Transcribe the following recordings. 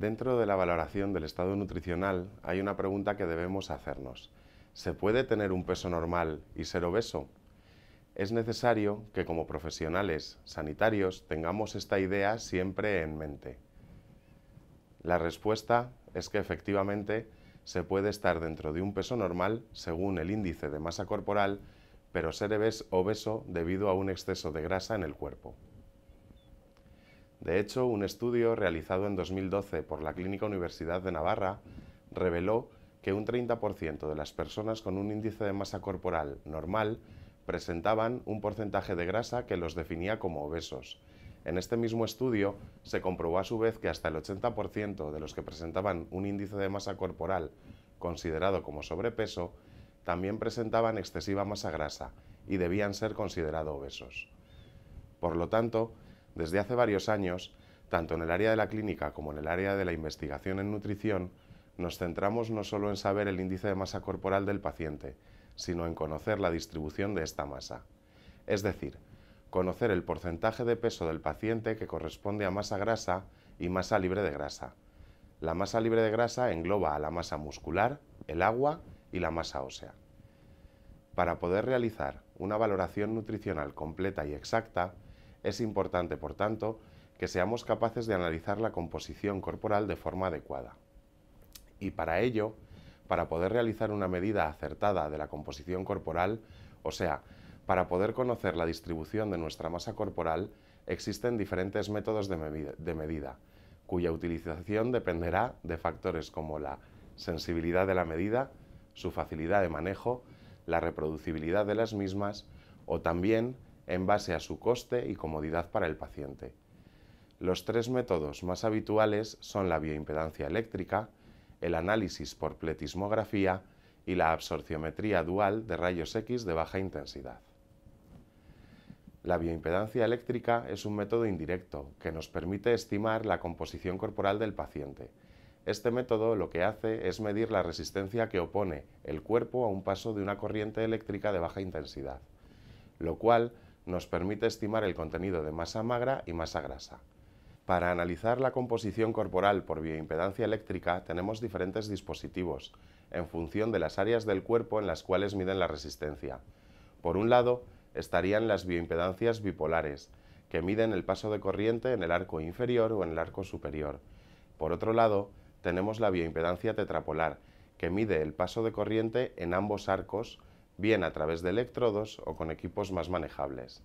Dentro de la valoración del estado nutricional hay una pregunta que debemos hacernos. ¿Se puede tener un peso normal y ser obeso? Es necesario que como profesionales sanitarios tengamos esta idea siempre en mente. La respuesta es que efectivamente se puede estar dentro de un peso normal según el índice de masa corporal, pero ser obeso debido a un exceso de grasa en el cuerpo. De hecho, un estudio realizado en 2012 por la Clínica Universidad de Navarra reveló que un 30% de las personas con un índice de masa corporal normal presentaban un porcentaje de grasa que los definía como obesos. En este mismo estudio se comprobó a su vez que hasta el 80% de los que presentaban un índice de masa corporal considerado como sobrepeso también presentaban excesiva masa grasa y debían ser considerados obesos. Por lo tanto, desde hace varios años, tanto en el área de la clínica como en el área de la investigación en nutrición, nos centramos no solo en saber el índice de masa corporal del paciente, sino en conocer la distribución de esta masa. Es decir, conocer el porcentaje de peso del paciente que corresponde a masa grasa y masa libre de grasa. La masa libre de grasa engloba a la masa muscular, el agua y la masa ósea. Para poder realizar una valoración nutricional completa y exacta, es importante, por tanto, que seamos capaces de analizar la composición corporal de forma adecuada. Y para ello, para poder realizar una medida acertada de la composición corporal, o sea, para poder conocer la distribución de nuestra masa corporal, existen diferentes métodos de, medida, de medida cuya utilización dependerá de factores como la sensibilidad de la medida, su facilidad de manejo, la reproducibilidad de las mismas o también en base a su coste y comodidad para el paciente. Los tres métodos más habituales son la bioimpedancia eléctrica, el análisis por pletismografía y la absorciometría dual de rayos X de baja intensidad. La bioimpedancia eléctrica es un método indirecto que nos permite estimar la composición corporal del paciente. Este método lo que hace es medir la resistencia que opone el cuerpo a un paso de una corriente eléctrica de baja intensidad, lo cual nos permite estimar el contenido de masa magra y masa grasa. Para analizar la composición corporal por bioimpedancia eléctrica tenemos diferentes dispositivos, en función de las áreas del cuerpo en las cuales miden la resistencia. Por un lado, estarían las bioimpedancias bipolares, que miden el paso de corriente en el arco inferior o en el arco superior. Por otro lado, tenemos la bioimpedancia tetrapolar, que mide el paso de corriente en ambos arcos bien a través de electrodos o con equipos más manejables.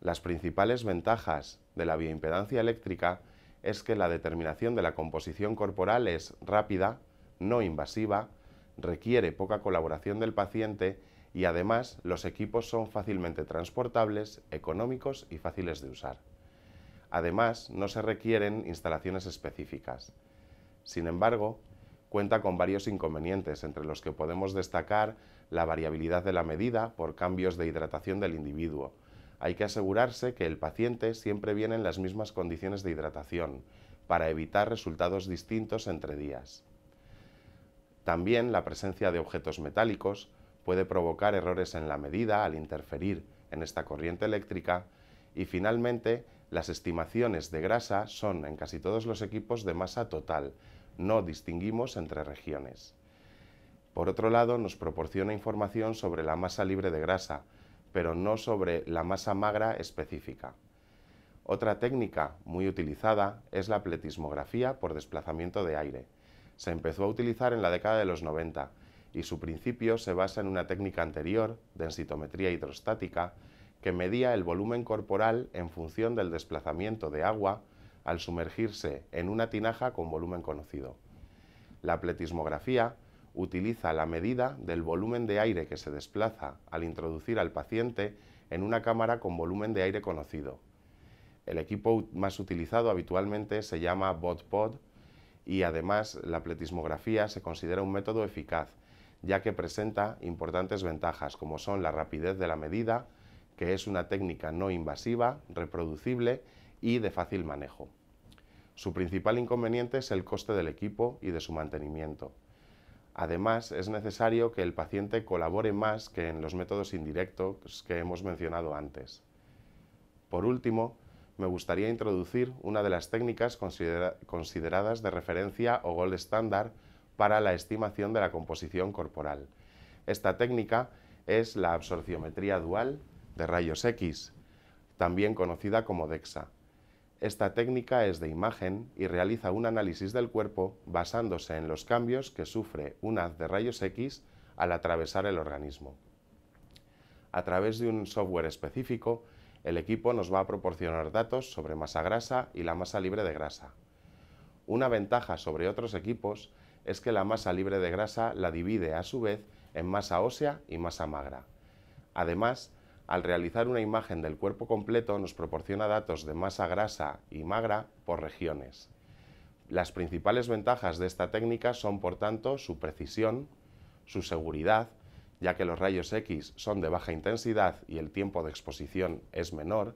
Las principales ventajas de la bioimpedancia eléctrica es que la determinación de la composición corporal es rápida, no invasiva, requiere poca colaboración del paciente y además los equipos son fácilmente transportables, económicos y fáciles de usar. Además, no se requieren instalaciones específicas. Sin embargo, cuenta con varios inconvenientes, entre los que podemos destacar la variabilidad de la medida por cambios de hidratación del individuo. Hay que asegurarse que el paciente siempre viene en las mismas condiciones de hidratación, para evitar resultados distintos entre días. También la presencia de objetos metálicos puede provocar errores en la medida al interferir en esta corriente eléctrica y finalmente las estimaciones de grasa son en casi todos los equipos de masa total, no distinguimos entre regiones. Por otro lado, nos proporciona información sobre la masa libre de grasa, pero no sobre la masa magra específica. Otra técnica muy utilizada es la pletismografía por desplazamiento de aire. Se empezó a utilizar en la década de los 90 y su principio se basa en una técnica anterior, densitometría hidrostática, que medía el volumen corporal en función del desplazamiento de agua al sumergirse en una tinaja con volumen conocido. La pletismografía utiliza la medida del volumen de aire que se desplaza al introducir al paciente en una cámara con volumen de aire conocido. El equipo más utilizado habitualmente se llama Bot-Pod y además la pletismografía se considera un método eficaz, ya que presenta importantes ventajas como son la rapidez de la medida, que es una técnica no invasiva, reproducible y de fácil manejo. Su principal inconveniente es el coste del equipo y de su mantenimiento. Además, es necesario que el paciente colabore más que en los métodos indirectos que hemos mencionado antes. Por último, me gustaría introducir una de las técnicas consideradas de referencia o gold estándar para la estimación de la composición corporal. Esta técnica es la absorciometría dual de rayos X, también conocida como DEXA. Esta técnica es de imagen y realiza un análisis del cuerpo basándose en los cambios que sufre un haz de rayos X al atravesar el organismo. A través de un software específico, el equipo nos va a proporcionar datos sobre masa grasa y la masa libre de grasa. Una ventaja sobre otros equipos es que la masa libre de grasa la divide a su vez en masa ósea y masa magra. Además, al realizar una imagen del cuerpo completo nos proporciona datos de masa grasa y magra por regiones. Las principales ventajas de esta técnica son, por tanto, su precisión, su seguridad, ya que los rayos X son de baja intensidad y el tiempo de exposición es menor,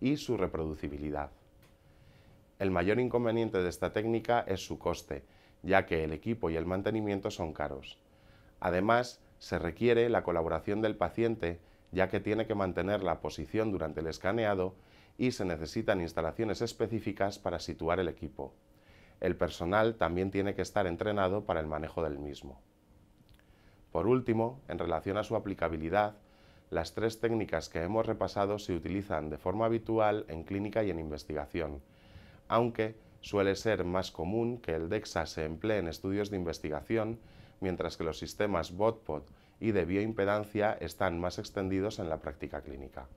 y su reproducibilidad. El mayor inconveniente de esta técnica es su coste, ya que el equipo y el mantenimiento son caros. Además, se requiere la colaboración del paciente ya que tiene que mantener la posición durante el escaneado y se necesitan instalaciones específicas para situar el equipo. El personal también tiene que estar entrenado para el manejo del mismo. Por último, en relación a su aplicabilidad, las tres técnicas que hemos repasado se utilizan de forma habitual en clínica y en investigación, aunque suele ser más común que el DEXA se emplee en estudios de investigación mientras que los sistemas BOTPOT y de bioimpedancia están más extendidos en la práctica clínica.